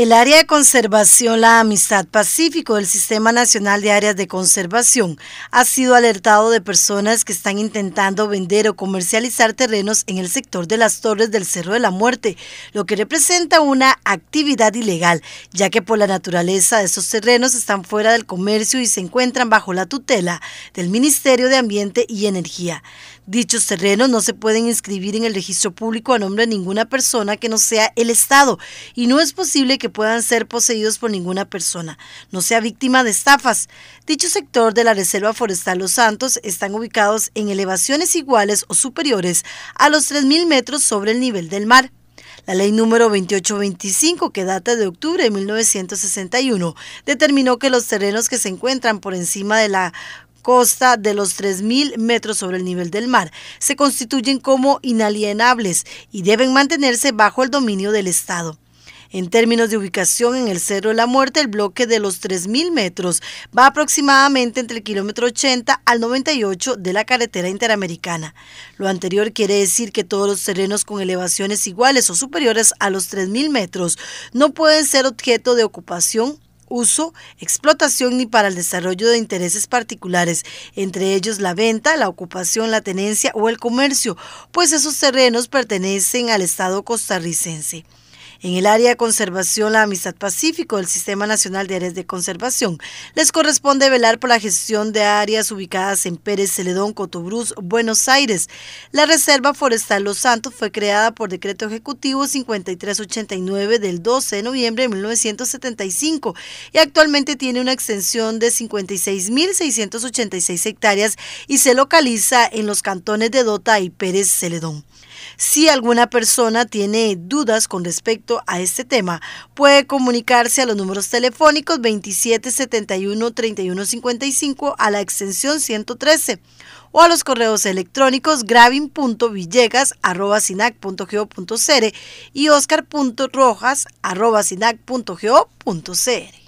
El área de conservación La Amistad Pacífico del Sistema Nacional de Áreas de Conservación ha sido alertado de personas que están intentando vender o comercializar terrenos en el sector de las Torres del Cerro de la Muerte, lo que representa una actividad ilegal, ya que por la naturaleza de esos terrenos están fuera del comercio y se encuentran bajo la tutela del Ministerio de Ambiente y Energía. Dichos terrenos no se pueden inscribir en el registro público a nombre de ninguna persona que no sea el Estado y no es posible que puedan ser poseídos por ninguna persona, no sea víctima de estafas. Dicho sector de la Reserva Forestal Los Santos están ubicados en elevaciones iguales o superiores a los 3.000 metros sobre el nivel del mar. La ley número 2825, que data de octubre de 1961, determinó que los terrenos que se encuentran por encima de la costa de los 3.000 metros sobre el nivel del mar se constituyen como inalienables y deben mantenerse bajo el dominio del Estado. En términos de ubicación en el Cerro de la Muerte, el bloque de los 3.000 metros va aproximadamente entre el kilómetro 80 al 98 de la carretera interamericana. Lo anterior quiere decir que todos los terrenos con elevaciones iguales o superiores a los 3.000 metros no pueden ser objeto de ocupación uso, explotación ni para el desarrollo de intereses particulares, entre ellos la venta, la ocupación, la tenencia o el comercio, pues esos terrenos pertenecen al Estado costarricense. En el área de conservación, la Amistad Pacífico del Sistema Nacional de Áreas de Conservación les corresponde velar por la gestión de áreas ubicadas en Pérez Celedón, Cotobruz, Buenos Aires. La Reserva Forestal Los Santos fue creada por Decreto Ejecutivo 5389 del 12 de noviembre de 1975 y actualmente tiene una extensión de 56.686 hectáreas y se localiza en los cantones de Dota y Pérez Celedón. Si alguna persona tiene dudas con respecto a este tema, puede comunicarse a los números telefónicos 2771-3155 a la extensión 113 o a los correos electrónicos gravin.villegas.sinac.gov.cr y oscar.rojas.sinac.go.cr.